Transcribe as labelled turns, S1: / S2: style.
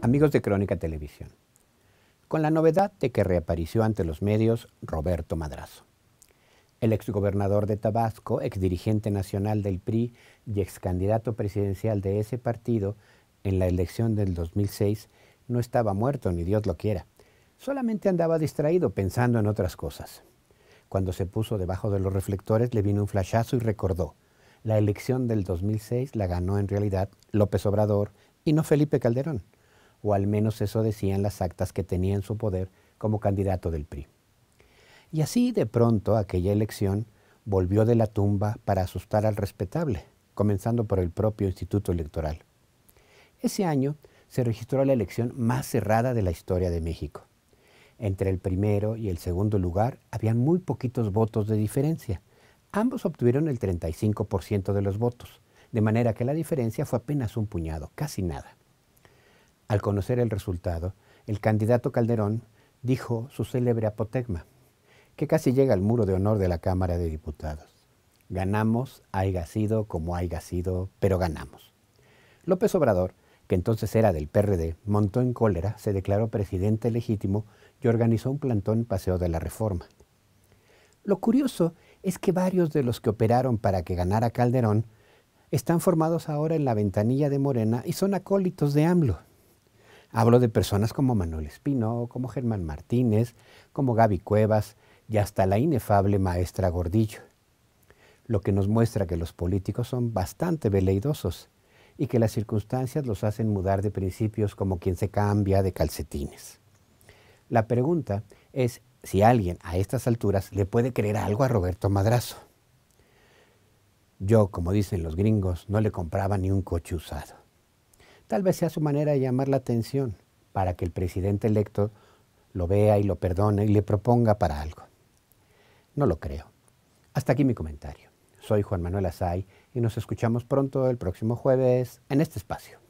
S1: Amigos de Crónica Televisión, con la novedad de que reapareció ante los medios Roberto Madrazo. El exgobernador de Tabasco, exdirigente nacional del PRI y excandidato presidencial de ese partido en la elección del 2006, no estaba muerto, ni Dios lo quiera. Solamente andaba distraído pensando en otras cosas. Cuando se puso debajo de los reflectores le vino un flashazo y recordó, la elección del 2006 la ganó en realidad López Obrador y no Felipe Calderón, o al menos eso decían las actas que tenía en su poder como candidato del PRI. Y así de pronto aquella elección volvió de la tumba para asustar al respetable, comenzando por el propio Instituto Electoral. Ese año se registró la elección más cerrada de la historia de México. Entre el primero y el segundo lugar había muy poquitos votos de diferencia. Ambos obtuvieron el 35% de los votos, de manera que la diferencia fue apenas un puñado, casi nada. Al conocer el resultado, el candidato Calderón dijo su célebre apotegma, que casi llega al muro de honor de la Cámara de Diputados. Ganamos, haya sido como haya sido, pero ganamos. López Obrador que entonces era del PRD, montó en cólera, se declaró presidente legítimo y organizó un plantón en Paseo de la Reforma. Lo curioso es que varios de los que operaron para que ganara Calderón están formados ahora en la ventanilla de Morena y son acólitos de AMLO. Hablo de personas como Manuel Espino, como Germán Martínez, como Gaby Cuevas y hasta la inefable maestra Gordillo. Lo que nos muestra que los políticos son bastante veleidosos y que las circunstancias los hacen mudar de principios como quien se cambia de calcetines. La pregunta es si alguien a estas alturas le puede creer algo a Roberto Madrazo. Yo, como dicen los gringos, no le compraba ni un coche usado. Tal vez sea su manera de llamar la atención para que el presidente electo lo vea y lo perdone y le proponga para algo. No lo creo. Hasta aquí mi comentario. Soy Juan Manuel Asay y nos escuchamos pronto el próximo jueves en este espacio.